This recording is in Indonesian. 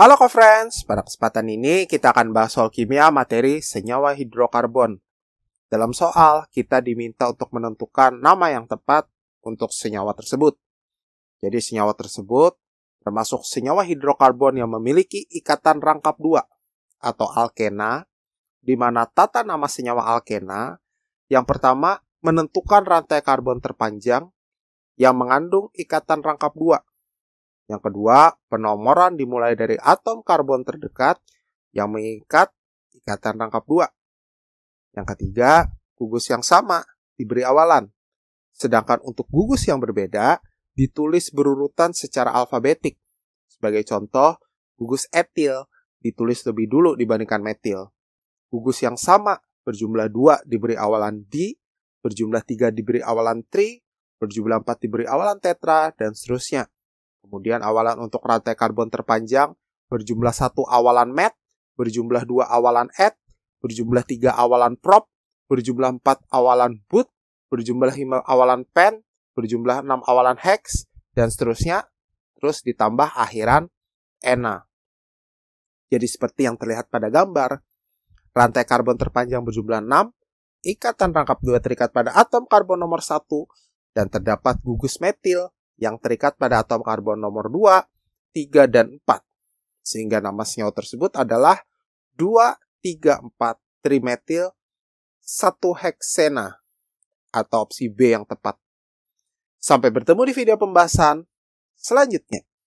Halo co-friends, pada kesempatan ini kita akan bahas soal kimia materi senyawa hidrokarbon. Dalam soal, kita diminta untuk menentukan nama yang tepat untuk senyawa tersebut. Jadi senyawa tersebut termasuk senyawa hidrokarbon yang memiliki ikatan rangkap dua atau alkena, di mana tata nama senyawa alkena yang pertama menentukan rantai karbon terpanjang yang mengandung ikatan rangkap dua yang kedua, penomoran dimulai dari atom karbon terdekat yang mengikat ikatan rangkap dua. Yang ketiga, gugus yang sama diberi awalan. Sedangkan untuk gugus yang berbeda, ditulis berurutan secara alfabetik. Sebagai contoh, gugus etil ditulis lebih dulu dibandingkan metil. Gugus yang sama berjumlah dua diberi awalan di, berjumlah tiga diberi awalan tri, berjumlah empat diberi awalan tetra, dan seterusnya. Kemudian awalan untuk rantai karbon terpanjang berjumlah satu awalan met, berjumlah dua awalan et, berjumlah tiga awalan prop, berjumlah empat awalan boot, berjumlah lima awalan pen, berjumlah enam awalan hex, dan seterusnya. Terus ditambah akhiran ena. Jadi seperti yang terlihat pada gambar, rantai karbon terpanjang berjumlah enam, ikatan rangkap dua terikat pada atom karbon nomor satu, dan terdapat gugus metil yang terikat pada atom karbon nomor 2, 3, dan 4. Sehingga nama senyawa tersebut adalah 2, 3, 4 trimetil 1 heksena atau opsi B yang tepat. Sampai bertemu di video pembahasan selanjutnya.